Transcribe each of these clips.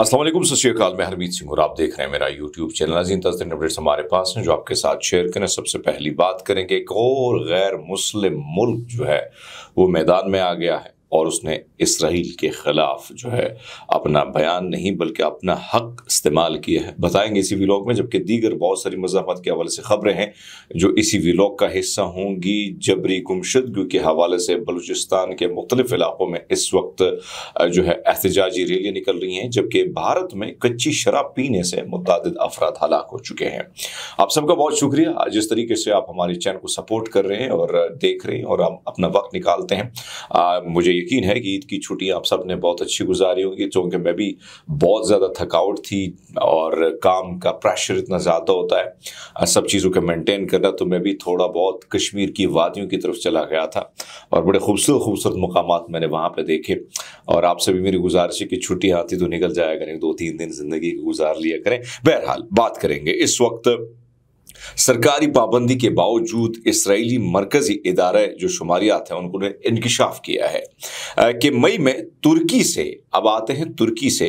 असलम सत्याकाल मैं हरमीत सिंह और आप देख रहे हैं मेरा YouTube channel Azeem Tasdeen updates हमारे पास हैं जो आपके साथ शेयर करें सबसे पहली बात करें कि एक और गैर मुस्लिम मुल्क जो है वो मैदान में आ गया है और उसने इसराइल के ख़िलाफ़ जो है अपना बयान नहीं बल्कि अपना हक इस्तेमाल किया है बताएंगे इसी व्लॉग में जबकि दीगर बहुत सारी मजामत के हवाले से ख़बरें हैं जो इसी व्लॉग का हिस्सा होंगी जबरी गुमशदगी के हवाले से बलूचिस्तान के मुख्तलिफ इलाकों में इस वक्त जो है एहतजाजी रैलियाँ निकल रही हैं जबकि भारत में कच्ची शराब पीने से मुतद अफराद हलाक हो चुके हैं आप सबका बहुत शुक्रिया जिस तरीके से आप हमारे चैनल को सपोर्ट कर रहे हैं और देख रहे हैं और हम अपना वक्त निकालते हैं मुझे यकीन है कि ईद की छुट्टियाँ आप सब ने बहुत अच्छी गुजारी होंगी चूँकि मैं भी बहुत ज़्यादा थकावट थी और काम का प्रेशर इतना ज़्यादा होता है सब चीज़ों का मेंटेन करना तो मैं भी थोड़ा बहुत कश्मीर की वादियों की तरफ चला गया था और बड़े खूबसूरत खूबसूरत मकाम मैंने वहाँ पर देखे और आपसे भी मेरी गुजारिश है कि छुट्टियाँ आती तो निकल जाया करें दो तीन दिन ज़िंदगी गुजार लिया करें बहरहाल बात करेंगे इस वक्त सरकारी पाबंदी के बावजूद इसराइली मरकजी इदारे जो शुमारियात हैं उनको इंकशाफ किया है कि मई में तुर्की से अब आते हैं तुर्की से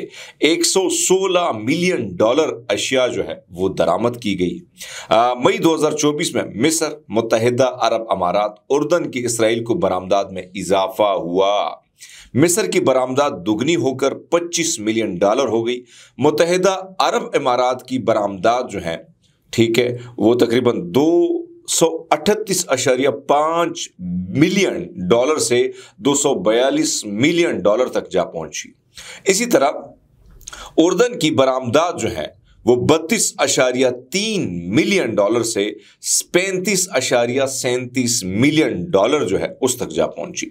116 मिलियन डॉलर अशिया जो है वो दरामद की गई मई 2024 में मिस्र मुतहदा अरब अमारात उर्दन की इसराइल को बरामदाद में इजाफा हुआ मिस्र की बरामदाद दुगनी होकर 25 मिलियन डॉलर हो गई मुतहदा अरब इमारात की बरामदात जो है ठीक है वो तकरीबन दो सौ अठतीस अशारिया पांच मिलियन डॉलर से दो सौ बयालीस मिलियन डॉलर तक जा पहुंची इसी तरह उर्दन की बरामदात जो है वो बत्तीस अशारिया तीन मिलियन डॉलर से पैंतीस अशारिया सैंतीस मिलियन डॉलर जो है उस तक जा पहुंची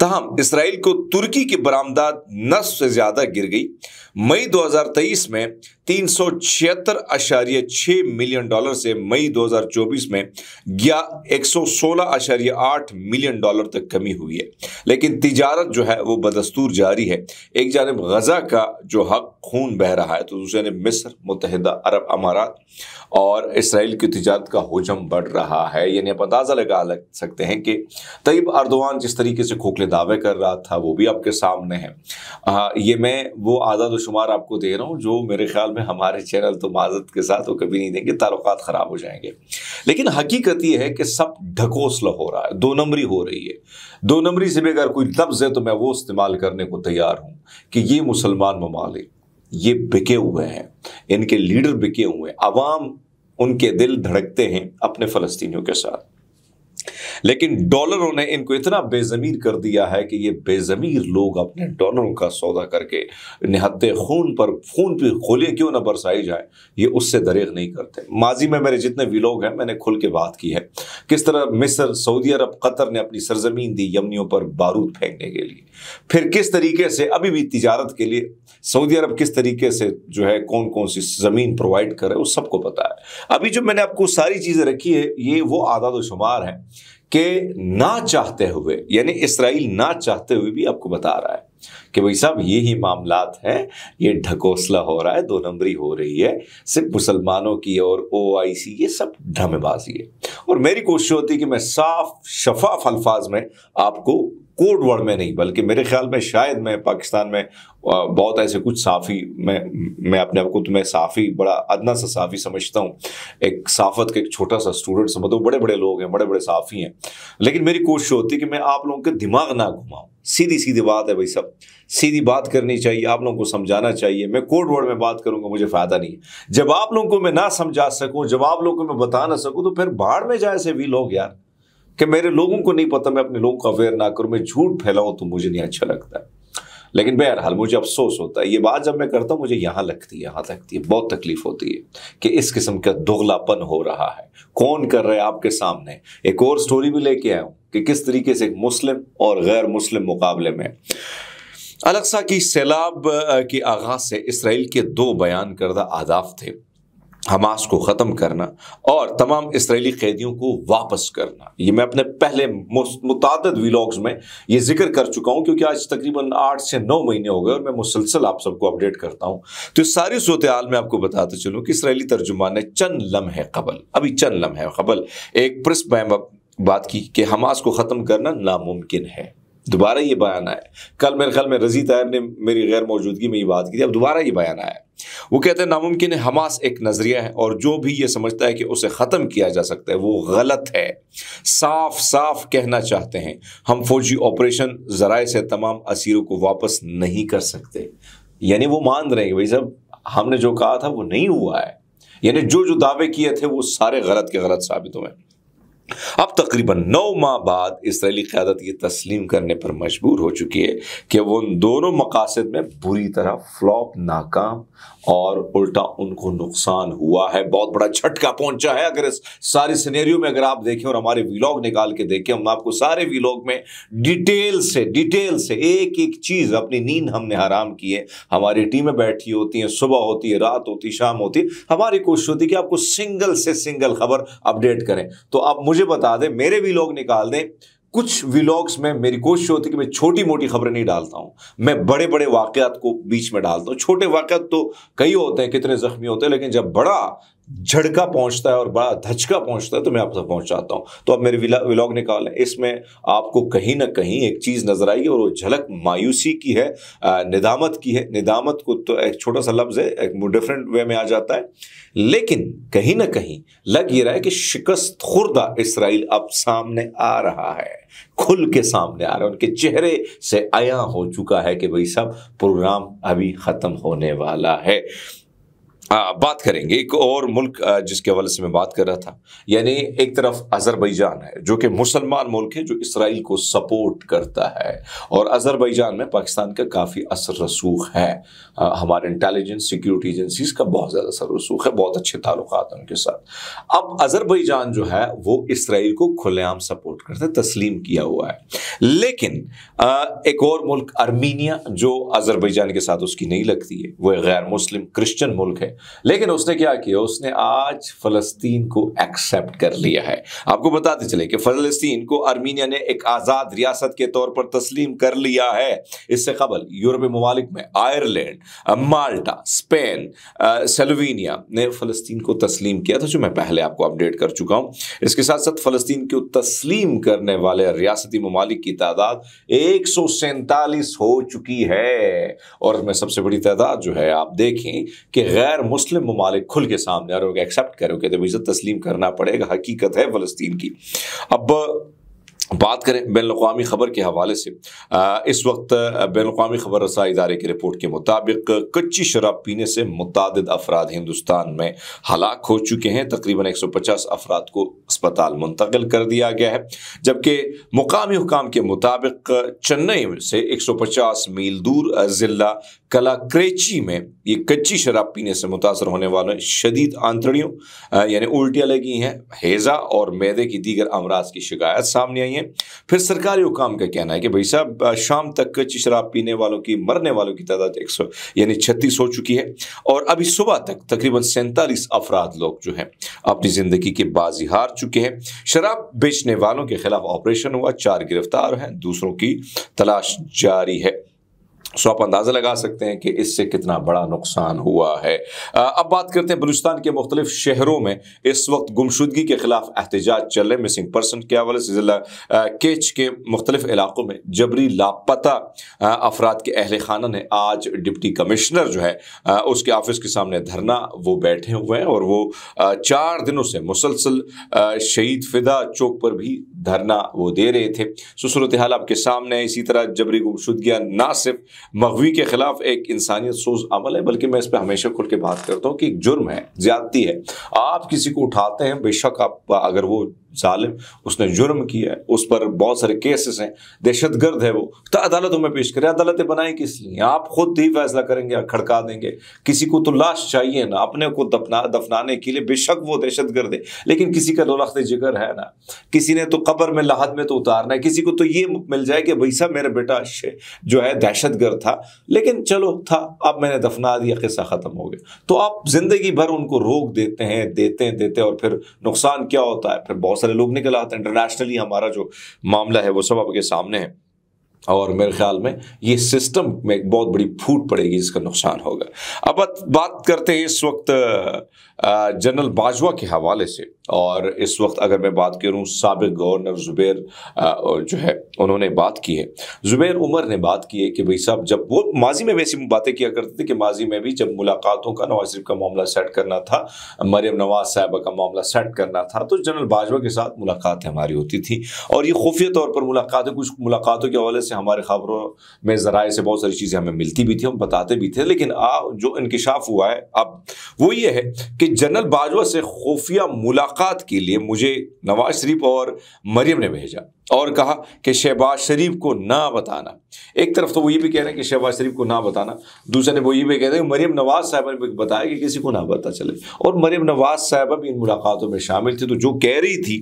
तहम इसराइल को तुर्की की बरामदाद नस से ज़्यादा गिर गई मई 2023 में तीन सौ छिहत्तर अशारिया छह मिलियन डॉलर से मई 2024 में गया एक सौ सोलह अशारिया आठ मिलियन डॉलर तक कमी हुई है लेकिन तिजारत जो है वो बदस्तूर जारी है एक जानब गजा का जो हक खून बह रहा है तो दूसरे ने मिस्र मुत मुतहदा अरब अमारात और इसराइल की तजारत का हजम बढ़ रहा है यानी आप अंदाज़ा लगा लग सकते हैं कि तयब अरदवान जिस तरीके से खोखले दावे कर रहा था वो भी आपके सामने है आ, ये मैं वो आदाद शुमार आपको दे रहा हूँ जो मेरे ख्याल में हमारे चैनल तो माजत के साथ वो कभी नहीं देंगे ताल्लुक ख़राब हो जाएंगे लेकिन हकीकत यह है कि सब ढकोसला हो रहा है दो नंबरी हो रही है दो नंबरी से भी अगर कोई लफ्ज़ है तो मैं वो इस्तेमाल करने को तैयार हूँ कि ये मुसलमान ममालिक ये बिके हुए हैं इनके लीडर बिके हुए हैं अवाम उनके दिल धड़कते हैं अपने फ़लस्तीनियों के साथ लेकिन डॉलरों ने इनको इतना बेजमीर कर दिया है कि ये बेजमीर लोग अपने डॉलरों का सौदा करके निहत्ते खून पर खून पे खोले क्यों ना बरसाई जाए ये उससे दरेग नहीं करते माजी में मेरे जितने लोग हैं मैंने खुल के बात की है किस तरह मिस्र सऊदी अरब कतर ने अपनी सरजमीन दी यमनियों पर बारूद फेंकने के लिए फिर किस तरीके से अभी भी तजारत के लिए सऊदी अरब किस तरीके से जो है कौन कौन सी ज़मीन प्रोवाइड करे उस सबको पता है अभी जो मैंने आपको सारी चीज़ें रखी है ये वो आदाद शुमार हैं कि ना चाहते हुए यानी इसराइल ना चाहते हुए भी आपको बता रहा है कि भाई साहब ये ही मामला है ये ढकोसला हो रहा है दो नंबरी हो रही है सिर्फ मुसलमानों की और ओ आई सी ये सब ढमेबाजी है और मेरी कोशिश होती है कि मैं साफ शफाफ अल्फाज में आपको कोड वर्ड में नहीं बल्कि मेरे ख्याल में शायद मैं पाकिस्तान में बहुत ऐसे कुछ साफ़ी मैं मैं अपने आप को तो मैं साफ़ी बड़ा अदना सा साफ़ी समझता हूँ एक साफत का एक छोटा सा स्टूडेंट समझता हूँ बड़े बड़े लोग हैं बड़े बड़े साफ़ी हैं लेकिन मेरी कोशिश होती है कि मैं आप लोगों के दिमाग ना घुमाऊँ सीधी सीधी बात है भाई सब सीधी बात करनी चाहिए आप लोगों को समझाना चाहिए मैं कोर्ट वर्ड में बात करूंगा मुझे फ़ायदा नहीं है जब आप लोगों को मैं ना समझा सकूँ जब आप लोगों को मैं बता ना सकूँ तो फिर बाढ़ में जाए से भी लोग यार कि मेरे लोगों को नहीं पता मैं अपने लोगों को अवेयर ना करूं मैं झूठ फैलाऊं तो मुझे नहीं अच्छा लगता है लेकिन बहरहाल मुझे अफसोस होता है ये बात जब मैं करता हूं मुझे यहां लगती है यहां लगती है बहुत तकलीफ होती है कि इस किस्म का दोगलापन हो रहा है कौन कर रहा है आपके सामने एक और स्टोरी भी लेके आया हूं कि किस तरीके से एक मुस्लिम और गैर मुस्लिम मुकाबले में अलक्सा की सैलाब के आगाज से इसराइल के दो बयान करदा आदाफ थे हमास को ख़त्म करना और तमाम इसराइली कैदियों को वापस करना ये मैं अपने पहले मुतद व्लाग्स में ये जिक्र कर चुका हूँ क्योंकि आज तकरीबन आठ से नौ महीने हो गए और मैं मुसलसल आप सबको अपडेट करता हूँ तो इस सारी सूरत हाल में आपको बताते चलूँ कि इसराइली तर्जुमान ने चंद लम्हे कबल अभी चंद लम्हे कबल एक प्रेस बात की कि हमास को ख़त्म करना नामुमकिन है दोबारा ये बयान आया कल मेरे ख्याल में रजी तहर ने मेरी गैर मौजूदगी में ये बात की थी अब दोबारा ये बयान आया वो कहते हैं नामुमकिन है हमास एक नज़रिया है और जो भी ये समझता है कि उसे ख़त्म किया जा सकता है वो गलत है साफ साफ कहना चाहते हैं हम फौजी ऑपरेशन ज़राए से तमाम असीरों को वापस नहीं कर सकते यानी वो मान रहे हैं भाई साहब हमने जो कहा था वो नहीं हुआ है यानी जो जो दावे किए थे वो सारे गलत के गलत साबित हुए अब तकरीबन नौ माह बाद इसराइली क्यादत ये तस्लीम करने पर मजबूर हो चुकी है कि वो उन दोनों मकासद में बुरी तरह फ्लॉप नाकाम और उल्टा उनको नुकसान हुआ है बहुत बड़ा झटका पहुंचा है अगर इस सारी सिनेरियो में अगर आप देखें और हमारे वीलॉग निकाल के देखें हम आपको सारे वीलॉग में डिटेल से डिटेल से एक एक चीज़ अपनी नींद हमने हराम की है हमारी टीमें बैठी होती हैं सुबह होती है रात होती शाम होती हमारी कोशिश होती है कि आपको सिंगल से सिंगल खबर अपडेट करें तो आप मुझे मुझे बता दें मेरे लोग निकाल दें कुछ विलॉग्स में मेरी कोशिश होती है कि मैं छोटी मोटी खबरें नहीं डालता हूं मैं बड़े बड़े वाकयात को बीच में डालता हूं छोटे वाकयात तो कई होते हैं कितने ज़ख्मी होते हैं लेकिन जब बड़ा झड़का पहुंचता है और बड़ा धचका पहुंचता है तो मैं आप तक पहुंचाता हूं तो अब मेरे व्लॉग निकालें इसमें आपको कहीं ना कहीं एक चीज़ नजर आई और वो झलक मायूसी की है निदामत की है निदामत को तो एक छोटा सा लफ्ज़ है एक डिफरेंट वे में आ जाता है लेकिन कहीं ना कहीं लग ये रहा है कि शिकस्त खुर्दा इसराइल अब सामने आ रहा है खुल के सामने आ रहा है उनके चेहरे से आया हो चुका है कि भाई सब प्रोग्राम अभी ख़त्म होने वाला है आ, बात करेंगे एक और मुल्क जिसके हवाले से मैं बात कर रहा था यानी एक तरफ अजरबैजान है जो कि मुसलमान मुल्क है जो इसराइल को सपोर्ट करता है और अजरबैजान में पाकिस्तान का काफ़ी असर रसूख है आ, हमारे इंटेलिजेंस सिक्योरिटी एजेंसीज का बहुत ज़्यादा असर रसूख है बहुत अच्छे ताल्लुक हैं उनके साथ अब अजरबैजान जो है वो इसराइल को खुलेआम सपोर्ट करता है तस्लीम किया हुआ है लेकिन एक और मुल्क अर्मीनिया जो अजरबैजान के साथ उसकी नहीं लगती है वह गैर मुस्लिम क्रिश्चन मुल्क है लेकिन उसने क्या किया उसने आज फलस्तीन को एक्सेप्ट कर लिया है आपको बताते चले कि फलस्तीन को आर्मीनिया ने एक आज़ाद रियासत के तौर पर तस्लीम कर लिया है इससे कबल यूरोपीय ममालिक में आयरलैंड माल्टा स्पेन सेलोवेनिया ने फलस्तीन को तस्लीम किया था जो मैं पहले आपको अपडेट कर चुका हूं इसके साथ साथ फलस्तीन को तस्लीम करने वाले रियासती ममालिक की तादाद एक हो चुकी है और मैं सबसे बड़ी तादाद जो है आप देखें कि गैर मुस्लिम ममालिक खुल के सामने आ रहे हो एक्सेप्ट करो कि तमीज़ तस्लीम करना पड़ेगा हकीकत है फ़लस्तीन की अब बात करें बैन अवी ख़बर के हवाले से आ, इस वक्त बैन अवी ख़बर रसा इदारे की रिपोर्ट के मुताबिक कच्ची शराब पीने से मुतद अफराद हिंदुस्तान में हलाक हो चुके हैं तकरीबन 150 अफराद को अस्पताल मुंतकिल कर दिया गया है जबकि मुकामी हुकाम के मुताबिक चेन्नई से एक सौ पचास मील दूर ज़िला कलाक्रेची में ये कच्ची शराब पीने से मुतासर होने वाले शदीद आंतड़ियों यानी उल्टियाँ लगी हैं हेज़ा और मैदे की दीगर अमराज की शिकायत सामने आई है फिर सरकारी हुकाम का कहना है कि भाई साहब शाम तक कच्ची शराब पीने वालों की मरने वालों की तादाद एक सौ यानी छत्तीस हो चुकी है और अभी सुबह तक तकरीबन सैंतालीस अफराद लोग जो हैं अपनी ज़िंदगी के बाजी हार चुके हैं शराब बेचने वालों के खिलाफ ऑपरेशन हुआ चार गिरफ्तार हैं दूसरों की तलाश जारी है सो आप अंदाज़ा लगा सकते हैं कि इससे कितना बड़ा नुकसान हुआ है अब बात करते हैं बलूचिस्तान के मुख्तलिफ शहरों में इस वक्त गुमशुदगी के खिलाफ एहतजाज चल रहे मिसिंग पर्सन के हवाले से ज़िला केच के मुख्तलिफ इलाकों में जबरी लापता अफराद के अहल खाना ने आज डिप्टी कमिश्नर जो है उसके ऑफिस के सामने धरना वो बैठे हुए हैं और वो चार दिनों से मुसलसल शहीद फिदा चौक पर भी धरना वो दे रहे थे सो सूरत हाल आपके सामने इसी तरह जबरी गुमशुदगियाँ ना सिर्फ मगवी के खिलाफ एक इंसानियत सोज अमल है बल्कि मैं इस पर हमेशा खुल के बात करता हूँ कि एक जुर्म है ज्यादती है आप किसी को उठाते हैं बेशक आप अगर वो जालिम उसने जुर्म किया है उस पर बहुत सारे केसेस हैं दहशत गर्द है वो तो अदालतों में पेश करें अदालतें बनाए किस लिए आप खुद ही फैसला करेंगे खड़का देंगे किसी को तो लाश चाहिए ना अपने को दफना दफनाने के लिए बेशक वो दहशत गर्द है लेकिन किसी का दौलख जिगर है ना किसी ने तो कबर में लाहत में तो उतारना है किसी को तो ये मिल जाए कि भाई साहब मेरा बेटा जो है दहशत गर्द था लेकिन चलो था अब मैंने दफना दिया किस्सा ख़त्म हो गया तो आप जिंदगी भर उनको रोक देते हैं देते हैं देते और फिर नुकसान क्या होता है फिर बहुत सारे लोग निकल आते हैं इंटरनेशनली हमारा जो मामला है वो सब आपके सामने है और मेरे ख्याल में ये सिस्टम में एक बहुत बड़ी फूट पड़ेगी जिसका नुकसान होगा अब बात करते हैं इस वक्त जनरल बाजवा के हवाले से और इस वक्त अगर मैं बात करूं सबक गवर्नर ज़ुबैर जो है उन्होंने बात की है ज़ुबैर उमर ने बात की है कि भाई साहब जब वो माजी में वैसी बातें किया करते थे कि माजी में भी जब मुलाकातों का नवाज शरीफ का मामला सेट करना था मरियम नवाज साहबा का मामला सेट करना था तो जनरल बाजवा के साथ मुलाकात हमारी होती थी और ये खुफिया तौर पर मुलाकातें कुछ मुलाकातों के हवाले से हमारे खबरों में ज़राए से बहुत सारी चीज़ें हमें मिलती भी थी हम बताते भी थे लेकिन जो इंकशाफ हुआ है अब वो ये है कि जनरल बाजवा से खुफिया मुलाकात मुलाकात के लिए मुझे नवाज शरीफ और मरियम ने भेजा और कहा कि शहबाज शरीफ को ना बताना एक तरफ तो वो ये भी कह रहे हैं कि शहबाज शरीफ को ना बताना दूसरे ने वो ये भी कह रहे हैं कि मरियम नवाज साहब ने बताया कि किसी को ना पता चले और मरियम नवाज साहबा भी इन मुलाकातों में शामिल थी तो जो कह रही थी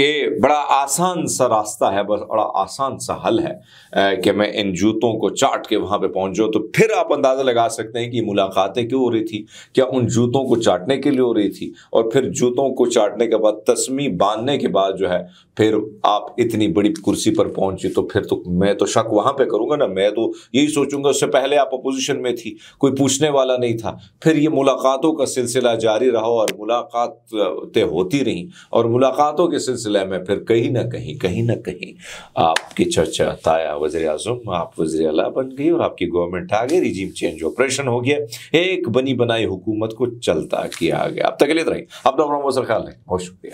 कि बड़ा आसान सा रास्ता है बस बड़ा आसान सा हल है कि मैं इन जूतों को चाट के वहाँ पर पहुँच जाऊँ तो फिर आप अंदाज़ा लगा सकते हैं कि मुलाकातें क्यों हो रही थी क्या उन जूतों को चाटने के लिए हो रही थी और फिर जूतों को चाट काटने के बाद तस्मी बांधने के बाद जो है फिर आप इतनी बड़ी कुर्सी पर पहुंची तो फिर तो मैं तो शक वहां पे करूंगा ना मैं तो यही सोचूंगा उससे पहले आप अपोजिशन में थी कोई पूछने वाला नहीं था फिर ये मुलाकातों का सिलसिला जारी रहा और मुलाकातें होती रहीं और मुलाकातों के सिलसिले में फिर कहीं ना कहीं कहीं ना कहीं आपकी चर्चा ताया वजी अजम आप वजी अला बन गई और आपकी गवर्नमेंट आ गई रिजीम चेंज ऑपरेशन हो गया एक बनी बनाई हुकूमत को चलता किया गया अब तक अपना मौसर ख्याल है Όχι σου πει.